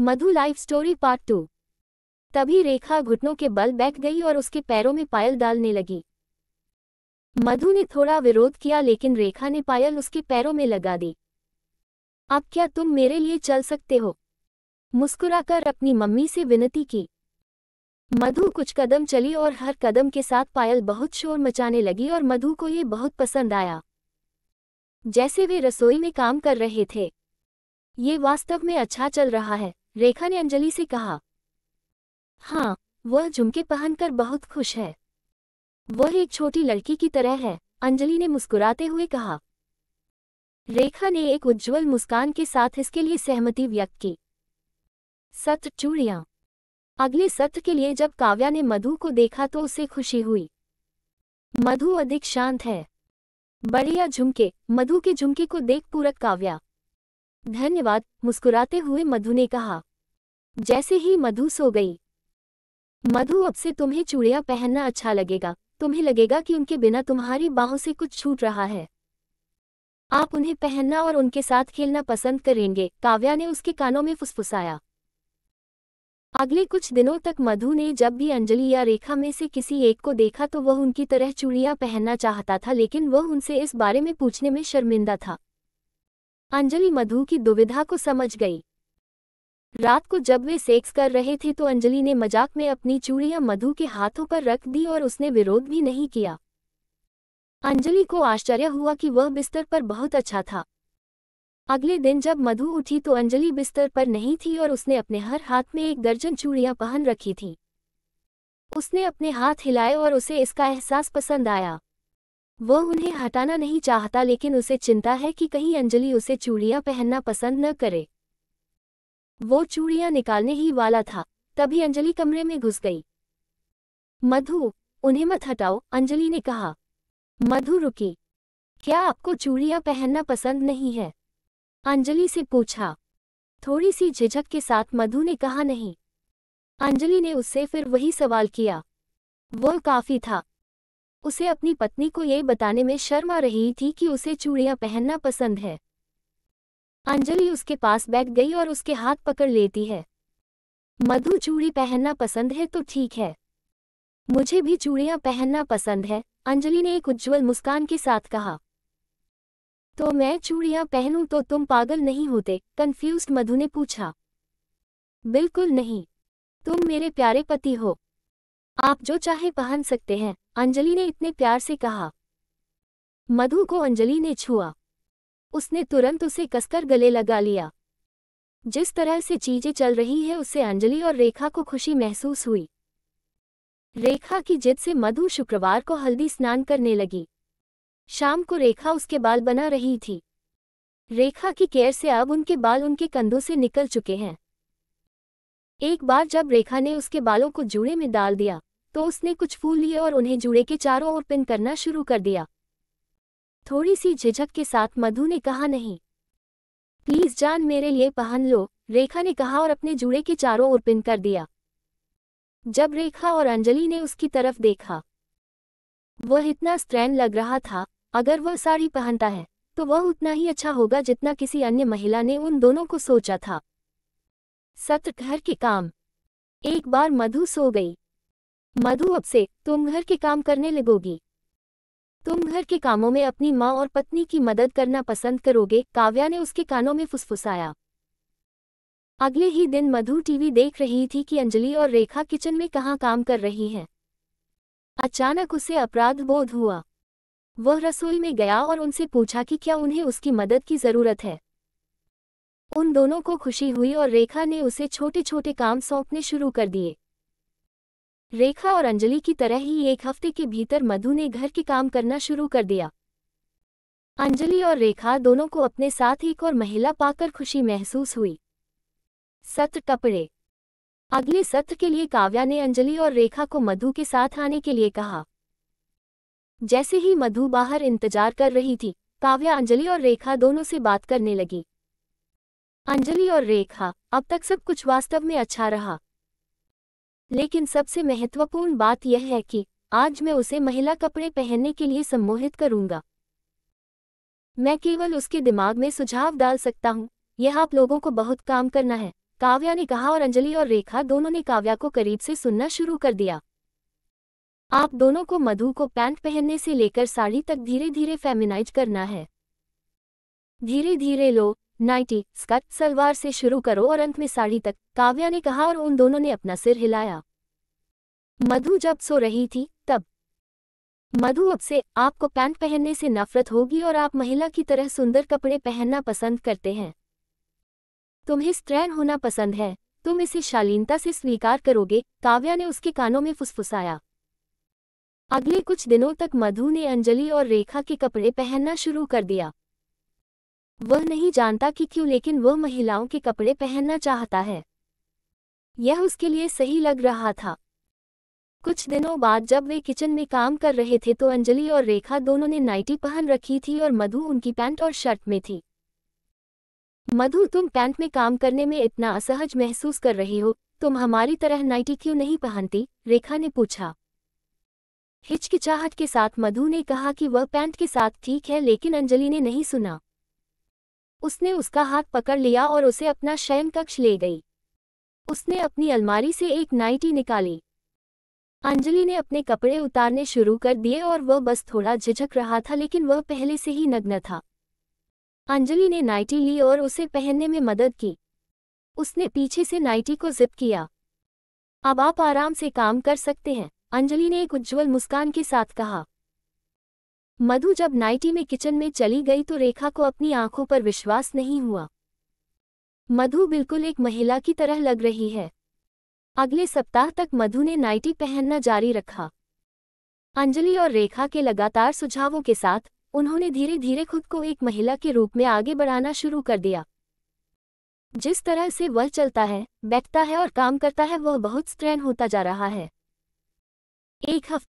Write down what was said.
मधु life story part two तभी रेखा घुटनों के बल बैठ गई और उसके पैरों में पायल डालने लगी मधु ने थोड़ा विरोध किया लेकिन रेखा ने पायल उसके पैरों में लगा दी अब क्या तुम मेरे लिए चल सकते हो मुस्कुराकर अपनी मम्मी से विनती की मधु कुछ कदम चली और हर कदम के साथ पायल बहुत शोर मचाने लगी और मधु को ये बहुत पसंद आया जैसे वे रसोई में काम कर रहे थे ये वास्तव में अच्छा चल रहा है रेखा ने अंजलि से कहा हाँ वह झुमके पहनकर बहुत खुश है वह एक छोटी लड़की की तरह है अंजलि ने मुस्कुराते हुए कहा रेखा ने एक उज्ज्वल मुस्कान के साथ इसके लिए सहमति व्यक्त की सत्र चूड़िया अगले सत्र के लिए जब काव्या ने मधु को देखा तो उसे खुशी हुई मधु अधिक शांत है बढ़िया झुमके मधु के झुमके को देख पूरक काव्या धन्यवाद मुस्कुराते हुए मधु ने कहा जैसे ही मधु सो गई मधु अब से तुम्हें चूड़िया पहनना अच्छा लगेगा तुम्हें लगेगा कि उनके बिना तुम्हारी बाहों से कुछ छूट रहा है आप उन्हें पहनना और उनके साथ खेलना पसंद करेंगे काव्या ने उसके कानों में फुसफुसाया अगले कुछ दिनों तक मधु ने जब भी अंजलि या रेखा में से किसी एक को देखा तो वह उनकी तरह चूड़ियां पहनना चाहता था लेकिन वह उनसे इस बारे में पूछने में शर्मिंदा था अंजलि मधु की दुविधा को समझ गई रात को जब वे सेक्स कर रहे थे तो अंजलि ने मजाक में अपनी चूड़ियां मधु के हाथों पर रख दी और उसने विरोध भी नहीं किया अंजलि को आश्चर्य हुआ कि वह बिस्तर पर बहुत अच्छा था अगले दिन जब मधु उठी तो अंजलि बिस्तर पर नहीं थी और उसने अपने हर हाथ में एक दर्जन चूड़ियां पहन रखी थीं उसने अपने हाथ हिलाए और उसे इसका एहसास पसंद आया वह उन्हें हटाना नहीं चाहता लेकिन उसे चिंता है कि कहीं अंजलि उसे चूड़ियां पहनना पसंद न करे वो चूड़ियां निकालने ही वाला था तभी अंजलि कमरे में घुस गई मधु उन्हें मत हटाओ अंजलि ने कहा मधु रुकी क्या आपको चूड़ियां पहनना पसंद नहीं है अंजलि से पूछा थोड़ी सी झिझक के साथ मधु ने कहा नहीं अंजलि ने उससे फिर वही सवाल किया वो काफी था उसे अपनी पत्नी को ये बताने में शर्म आ रही थी कि उसे चूड़ियां पहनना पसंद है अंजलि उसके पास बैठ गई और उसके हाथ पकड़ लेती है मधु चूड़ी पहनना पसंद है तो ठीक है मुझे भी चूड़ियां पहनना पसंद है अंजलि ने एक उज्ज्वल मुस्कान के साथ कहा तो मैं चूड़ियां पहनूं तो तुम पागल नहीं होते कन्फ्यूज मधु ने पूछा बिल्कुल नहीं तुम मेरे प्यारे पति हो आप जो चाहे पहन सकते हैं अंजलि ने इतने प्यार से कहा मधु को अंजलि ने छुआ उसने तुरंत उसे कसकर गले लगा लिया जिस तरह से चीजें चल रही है उससे अंजलि और रेखा को खुशी महसूस हुई रेखा की जिद से मधु शुक्रवार को हल्दी स्नान करने लगी शाम को रेखा उसके बाल बना रही थी रेखा की केयर से अब उनके बाल उनके कंधों से निकल चुके हैं एक बार जब रेखा ने उसके बालों को जूड़े में डाल दिया तो उसने कुछ फूल लिए और उन्हें जुड़े के चारों ओर पिन करना शुरू कर दिया थोड़ी सी झिझक के साथ मधु ने कहा नहीं प्लीज जान मेरे लिए पहन लो रेखा ने कहा और अपने जुड़े के चारों ओर पिन कर दिया जब रेखा और अंजलि ने उसकी तरफ देखा वह इतना स्त्रैन लग रहा था अगर वह साड़ी पहनता है तो वह उतना ही अच्छा होगा जितना किसी अन्य महिला ने उन दोनों को सोचा था सत्र घर के काम एक बार मधु सो गई मधु अब से तुम घर के काम करने लगोगी तुम घर के कामों में अपनी माँ और पत्नी की मदद करना पसंद करोगे काव्या ने उसके कानों में फुसफुसाया अगले ही दिन मधु टीवी देख रही थी कि अंजलि और रेखा किचन में कहाँ काम कर रही हैं अचानक उसे अपराध बोध हुआ वह रसोई में गया और उनसे पूछा कि क्या उन्हें उसकी मदद की ज़रूरत है उन दोनों को खुशी हुई और रेखा ने उसे छोटे छोटे काम सौंपने शुरू कर दिए रेखा और अंजलि की तरह ही एक हफ्ते के भीतर मधु ने घर के काम करना शुरू कर दिया अंजलि और रेखा दोनों को अपने साथ एक और महिला पाकर खुशी महसूस हुई सत्र कपड़े अगले सत्र के लिए काव्या ने अंजलि और रेखा को मधु के साथ आने के लिए कहा जैसे ही मधु बाहर इंतजार कर रही थी काव्या अंजलि और रेखा दोनों से बात करने लगी अंजलि और रेखा अब तक सब कुछ वास्तव में अच्छा रहा लेकिन सबसे महत्वपूर्ण बात यह है कि आज मैं उसे महिला कपड़े पहनने के लिए सम्मोहित करूंगा मैं केवल उसके दिमाग में सुझाव डाल सकता हूँ यह आप लोगों को बहुत काम करना है काव्या ने कहा और अंजलि और रेखा दोनों ने काव्या को करीब से सुनना शुरू कर दिया आप दोनों को मधु को पैंट पहनने से लेकर साड़ी तक धीरे धीरे फेमिनाइज करना है धीरे धीरे लो नाइटी स्कर्ट सलवार से शुरू करो और अंत में साड़ी तक काव्या ने कहा और उन दोनों ने अपना सिर हिलाया मधु जब सो रही थी तब मधु अब से आपको पैंट पहनने से नफरत होगी और आप महिला की तरह सुंदर कपड़े पहनना पसंद करते हैं तुम्हें स्ट्रैन होना पसंद है तुम इसे शालीनता से स्वीकार करोगे काव्या ने उसके कानों में फुसफुसाया अगले कुछ दिनों तक मधु ने अंजलि और रेखा के कपड़े पहनना शुरू कर दिया वह नहीं जानता कि क्यों लेकिन वह महिलाओं के कपड़े पहनना चाहता है यह उसके लिए सही लग रहा था कुछ दिनों बाद जब वे किचन में काम कर रहे थे तो अंजलि और रेखा दोनों ने नाइटी पहन रखी थी और मधु उनकी पैंट और शर्ट में थी मधु तुम पैंट में काम करने में इतना असहज महसूस कर रही हो तुम हमारी तरह नाइटी क्यों नहीं पहनती रेखा ने पूछा हिचकिचाहट के साथ मधु ने कहा कि वह पैंट के साथ ठीक है लेकिन अंजलि ने नहीं सुना उसने उसका हाथ पकड़ लिया और उसे अपना शयन कक्ष ले गई उसने अपनी अलमारी से एक नाइटी निकाली अंजलि ने अपने कपड़े उतारने शुरू कर दिए और वह बस थोड़ा झिझक रहा था लेकिन वह पहले से ही नग्न था अंजलि ने नाइटी ली और उसे पहनने में मदद की उसने पीछे से नाइटी को जिप किया अब आप आराम से काम कर सकते हैं अंजलि ने एक उज्ज्वल मुस्कान के साथ कहा मधु जब नाइटी में किचन में चली गई तो रेखा को अपनी आंखों पर विश्वास नहीं हुआ मधु बिल्कुल एक महिला की तरह लग रही है अगले सप्ताह तक मधु ने नाइटी पहनना जारी रखा अंजलि और रेखा के लगातार सुझावों के साथ उन्होंने धीरे धीरे खुद को एक महिला के रूप में आगे बढ़ाना शुरू कर दिया जिस तरह से वह चलता है बैठता है और काम करता है वह बहुत स्ट्रैन होता जा रहा है एक हफ्ते